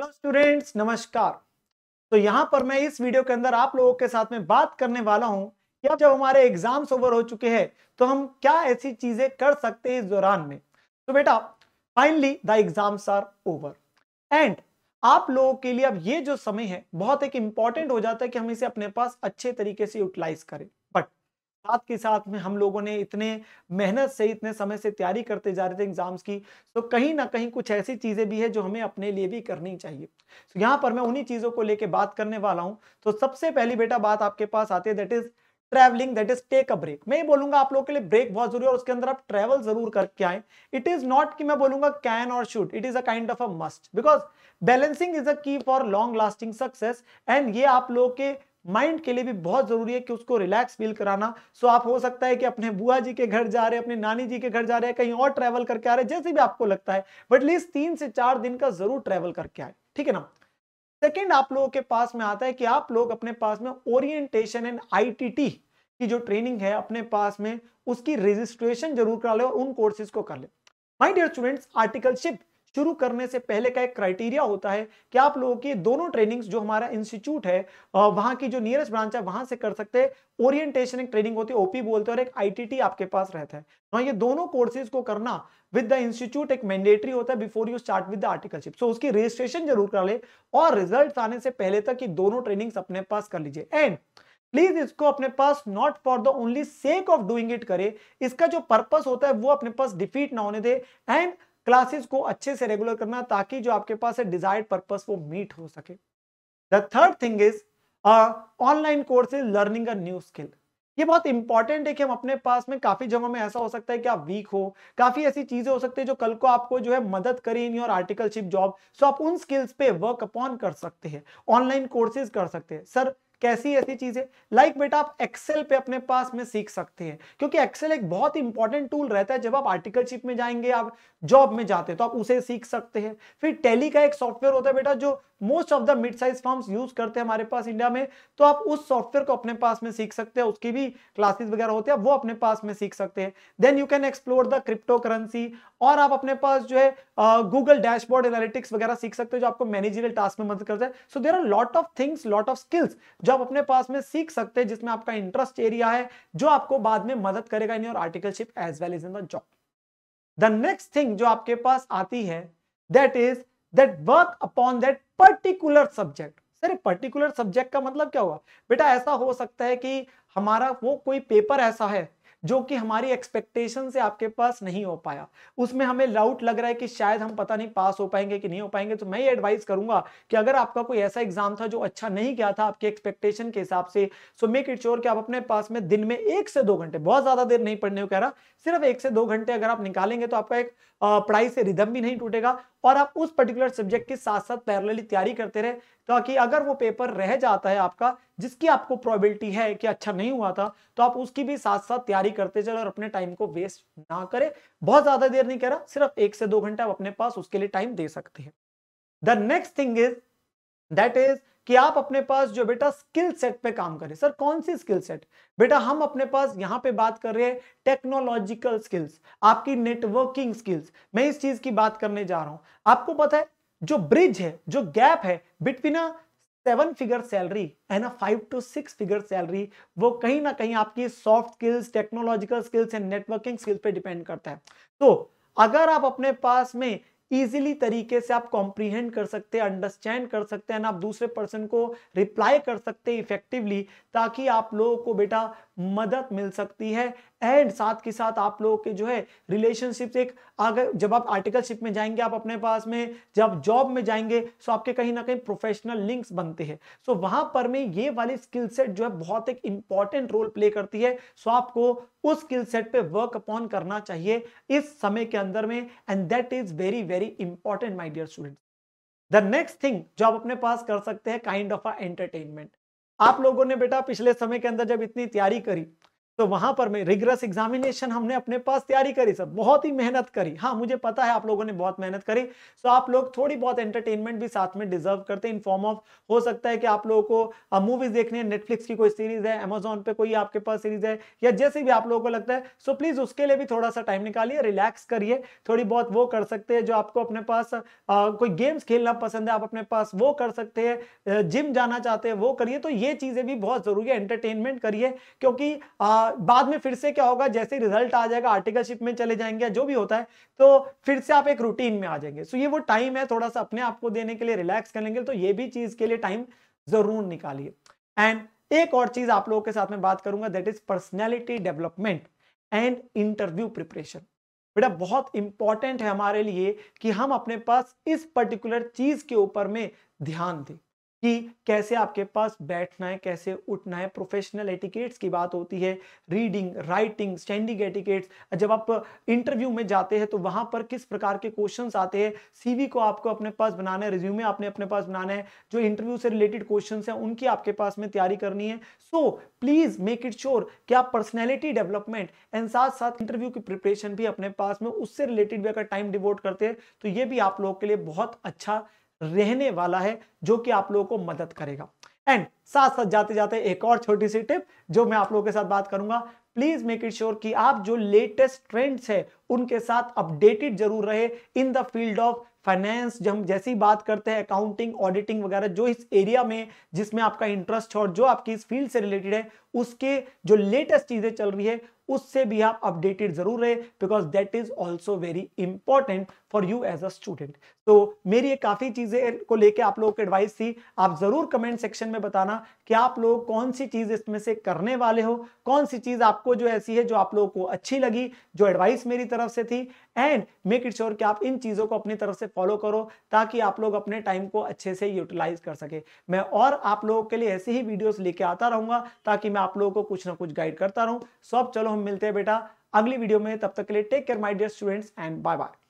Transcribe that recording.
hello students नमस्कार तो यहाँ पर मैं इस वीडियो के अंदर आप लोगों के साथ में बात करने वाला हूँ कि अब जब हमारे एग्जाम्स ओवर हो चुके हैं तो हम क्या ऐसी चीजें कर सकते हैं इस दौरान में तो बेटा finally the exams are over and आप लोगों के लिए अब ये जो समय है बहुत एक इंपॉर्टेंट हो जाता है कि हम इसे अपने पास अच्छे तरीके से यूटिलाइज करें साथ के साथ में हम लोगों ने इतने मेहनत से इतने समय से तैयारी करते जा रहे थे एग्जाम्स की तो कहीं ना कहीं कुछ ऐसी चीज़ें भी है जो हमें अपने लिए भी करनी चाहिए तो यहाँ पर मैं उन्हीं चीज़ों को लेके बात करने वाला हूँ तो सबसे पहली बेटा बात आपके पास आती है that is travelling that is take a break मैं ये बोलूंगा आप लोगों के लिए ब्रेक बहुत जरूरी है और उसके अंदर आप ट्रैवल जरूर करके आए इट इज नॉट कि मैं बोलूंगा कैन और should it is a kind of a must because balancing is a key for long lasting success and ये आप लोग के माइंड के लिए भी बहुत जरूरी है कि उसको रिलैक्स फील कराना सो आप हो सकता है कि अपने बुआ जी के घर जा रहे हैं अपने नानी जी के घर जा रहे हैं कहीं और ट्रैवल करके आ रहे हैं जैसे भी आपको लगता है बट लीस्ट तीन से चार दिन का जरूर ट्रैवल करके आए ठीक है ना सेकेंड आप लोगों के पास में आता है कि आप लोग अपने पास में ओरिएंटेशन एंड आई की जो ट्रेनिंग है अपने पास में उसकी रजिस्ट्रेशन जरूर करा ले और उन कोर्सेज को कर ले माई डियर स्टूडेंट्स आर्टिकलशिप शुरू करने से पहले का एक क्राइटेरिया होता है कि आप लोगों की दोनों ट्रेनिंग्स जो हमारा इंस्टीट्यूट है वहां की जो नियरेस्ट ब्रांच है वहां से कर सकते हैं ओरिएंटेशन एक ट्रेनिंग होती है ओपी बोलते हैं और एक आईटीटी आपके पास रहता है तो हाँ, ये दोनों कोर्सेज को करना विद द इंस्टीट्यूट एक मैंडेटरी होता है before you start with the articleship so उसकी रजिस्ट्रेशन जरूर कर ले और रिजल्ट आने से पहले तक ये दोनों ट्रेनिंग्स अपने पास कर लीजिए एंड प्लीज इसको अपने पास not for the only sake of doing it करे इसका जो पर्पस होता है वो अपने पास डिफीट ना होने दे एंड क्लासेस को अच्छे से रेगुलर करना ताकि जो आपके पास है डिजायर्ड पर्पस वो मीट हो सके the third thing is online course is learning a new skill ये बहुत इंपॉर्टेंट है कि हम अपने पास में काफी जगहों में ऐसा हो सकता है कि आप वीक हो काफी ऐसी चीजें हो सकती है जो कल को आपको जो है मदद करे in your articleship job so आप उन स्किल्स पे वर्क अपॉन कर सकते हैं ऑनलाइन कोर्सेज कर सकते हैं सर कैसी ऐसी चीजें लाइक बेटा आप एक्सेल पे अपने पास में सीख सकते हैं क्योंकि एक्सेल एक बहुत इंपॉर्टेंट टूल रहता है जब आप आर्टिकल शिप में जाएंगे आप जॉब में जाते हैं तो आप उसे सीख सकते हैं फिर टेली का एक सॉफ्टवेयर होता है बेटा जो most of the mid size firms use करते हैं हमारे पास इंडिया में तो आप उस सॉफ्टवेयर को अपने पास में सीख सकते हैं उसकी भी क्लासेस वगैरह होते हैं वो अपने पास में सीख सकते हैं then you can explore the crypto currency और आप अपने पास जो है गूगल डैशबोर्ड एनालिटिक्स वगैरह सीख सकते हो जो आपको मैनेजरियल टास्क में मदद करता है so there are lot of things lot of skills जो आप अपने पास में सीख सकते हैं जिसमें आपका इंटरेस्ट एरिया है जो आपको बाद में मदद करेगा in your articleship as well is in the job the next thing जो आपके पास आती है that is that work upon that particular subject sir particular subject का मतलब क्या हुआ बेटा ऐसा हो सकता है कि हमारा वो कोई पेपर ऐसा है जो कि हमारी एक्सपेक्टेशन से आपके पास नहीं हो पाया उसमें हमें लाउट लग रहा है कि शायद हम पता नहीं पास हो पाएंगे कि नहीं हो पाएंगे तो मैं ये एडवाइस करूंगा कि अगर आपका कोई ऐसा एग्जाम था जो अच्छा नहीं गया था आपके एक्सपेक्टेशन के हिसाब से सो मेक इट श्योर कि आप अपने पास में दिन में एक से दो घंटे बहुत ज्यादा देर नहीं पढ़ने को कह रहा सिर्फ एक से दो घंटे अगर आप निकालेंगे तो आपका एक पढ़ाई से रिधम भी नहीं टूटेगा और आप उस पर्टिकुलर सब्जेक्ट के साथ साथ पैरेलली तैयारी करते रहे ताकि अगर वो पेपर रह जाता है आपका जिसकी आपको प्रोबेबिलिटी है कि अच्छा नहीं हुआ था तो आप उसकी भी साथ साथ तैयारी करते चले और अपने टाइम को वेस्ट ना करें बहुत ज्यादा देर नहीं रहा सिर्फ एक से दो घंटा आप अपने पास उसके लिए टाइम दे सकते हैं the next thing is that is कि आप अपने पास जो बेटा स्किल सेट पे काम करें सर कौन सी स्किल सेट बेटा हम अपने पास यहाँ पे बात कर रहे हैं टेक्नोलॉजिकल स्किल्स आपकी नेटवर्किंग स्किल्स मैं इस चीज की बात करने जा रहा हूं आपको पता है जो ब्रिज है जो गैप है between a seven figure salary and a five to six figure salary वो कहीं ना कहीं आपकी soft skills technological skills and networking skills पे डिपेंड करता है तो अगर आप अपने पास में इजीली तरीके से आप कॉम्प्रीहेंड कर सकते हैं अंडरस्टैंड कर सकते हैं आप दूसरे पर्सन को रिप्लाई कर सकते हैं इफेक्टिवली ताकि आप लोगों को बेटा मदद मिल सकती है एंड साथ के साथ आप लोगों के जो है रिलेशनशिप एक अगर जब आप आर्टिकलशिप में जाएंगे आप अपने पास में जब जॉब में जाएंगे सो आपके कहीं ना कहीं प्रोफेशनल लिंक्स बनते हैं सो वहां पर में ये वाली स्किल सेट जो है बहुत एक इंपॉर्टेंट रोल प्ले करती है सो आपको उस स्किल सेट पे वर्क अपॉन करना चाहिए इस समय के अंदर में and that is very very important my dear student the next thing जो आप अपने पास कर सकते हैं काइंड ऑफ अ एंटरटेनमेंट आप लोगों ने बेटा पिछले समय के अंदर जब इतनी तैयारी करी तो वहां पर मैं रिग्रस एग्जामिनेशन हमने अपने पास तैयारी करी सर बहुत ही मेहनत करी हाँ मुझे पता है आप लोगों ने बहुत मेहनत करी सो आप लोग थोड़ी बहुत एंटरटेनमेंट भी साथ में डिजर्व करते हैं इन फॉर्म ऑफ हो सकता है कि आप लोगों को मूवीज देखनी है नेटफ्लिक्स की कोई सीरीज है अमेजोन पे कोई आपके पास सीरीज है या जैसे भी आप लोगों को लगता है सो प्लीज उसके लिए भी थोड़ा सा टाइम निकालिए रिलैक्स करिए थोड़ी बहुत वो कर सकते हैं जो आपको अपने पास कोई गेम्स खेलना पसंद है आप अपने पास वो कर सकते हैं जिम जाना चाहते हैं वो करिए तो ये चीजें भी बहुत जरूरी है एंटरटेनमेंट करिए क्योंकि आ, बाद में फिर से क्या होगा जैसे रिजल्ट आ जाएगा आर्टिकलशिप में चले जाएंगे जो भी होता है तो फिर से आप एक रूटीन में आ जाएंगे सो ये वो टाइम है थोड़ा सा अपने आप को देने के लिए रिलैक्स करने के लिए तो ये भी चीज के लिए टाइम जरूर निकालिए एंड एक और चीज आप लोगों के साथ में बात करूंगा that is personality development and interview preparation बेटा बहुत इंपॉर्टेंट है हमारे लिए कि हम अपने पास इस पर्टिकुलर चीज के ऊपर में ध्यान दें कि कैसे आपके पास बैठना है कैसे उठना है प्रोफेशनल एटिकेट्स की बात होती है रीडिंग राइटिंग स्टैंडिंग एटिकेट्स जब आप इंटरव्यू में जाते हैं तो वहां पर किस प्रकार के क्वेश्चंस आते हैं सीवी को आपको अपने पास बनाना है रिज्यूमे आपने अपने पास बनाना है जो इंटरव्यू से रिलेटेड क्वेश्चन है उनकी आपके पास में तैयारी करनी है so please make it sure कि आप पर्सनैलिटी डेवलपमेंट एंड साथ साथ इंटरव्यू की प्रिपरेशन भी अपने पास में उससे रिलेटेड भी अगर टाइम डिवोट करते हैं तो ये भी आप लोगों के लिए बहुत अच्छा रहने वाला है जो कि आप लोगों को मदद करेगा एंड साथ साथ जाते जाते एक और छोटी सी टिप जो मैं आप लोगों के साथ बात करूंगा प्लीज मेक इट श्योर कि आप जो लेटेस्ट ट्रेंड्स है उनके साथ अपडेटेड जरूर रहे in the field of finance जब हम जैसी बात करते हैं अकाउंटिंग ऑडिटिंग वगैरह जो इस एरिया में जिसमें आपका इंटरेस्ट और जो आपकी इस फील्ड से रिलेटेड है उसके जो लेटेस्ट चीजें चल रही है उससे भी आप अपडेटेड जरूर रहे because that is also very important for you as a student तो मेरी ये काफ़ी चीज़ें को लेके आप लोगों की एडवाइस थी आप ज़रूर कमेंट सेक्शन में बताना कि आप लोग कौन सी चीज़ इसमें से करने वाले हो कौन सी चीज़ आपको जो ऐसी है जो आप लोगों को अच्छी लगी जो एडवाइस मेरी तरफ से थी एंड मेक इट श्योर कि आप इन चीज़ों को अपनी तरफ से फॉलो करो ताकि आप लोग अपने टाइम को अच्छे से यूटिलाइज कर सके मैं और आप लोगों के लिए ऐसी ही वीडियोस लेके आता रहूंगा ताकि मैं आप लोगों को कुछ ना कुछ गाइड करता रहूं सब चलो हम मिलते हैं बेटा अगली वीडियो में तब तक के लिए take care my dear students and bye bye